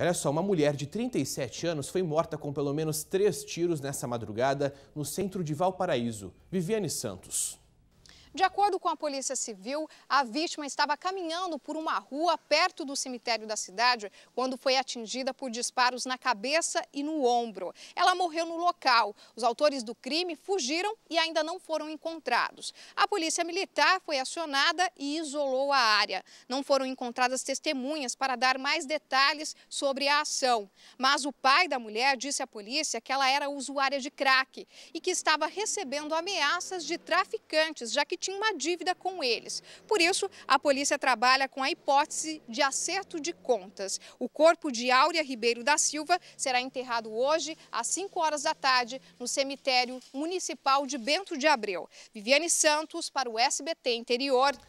Olha só, uma mulher de 37 anos foi morta com pelo menos três tiros nessa madrugada no centro de Valparaíso. Viviane Santos. De acordo com a Polícia Civil, a vítima estava caminhando por uma rua perto do cemitério da cidade quando foi atingida por disparos na cabeça e no ombro. Ela morreu no local. Os autores do crime fugiram e ainda não foram encontrados. A Polícia Militar foi acionada e isolou a área. Não foram encontradas testemunhas para dar mais detalhes sobre a ação. Mas o pai da mulher disse à polícia que ela era usuária de crack e que estava recebendo ameaças de traficantes, já que tinha uma dívida com eles. Por isso, a polícia trabalha com a hipótese de acerto de contas. O corpo de Áurea Ribeiro da Silva será enterrado hoje, às 5 horas da tarde, no cemitério municipal de Bento de Abreu. Viviane Santos, para o SBT Interior.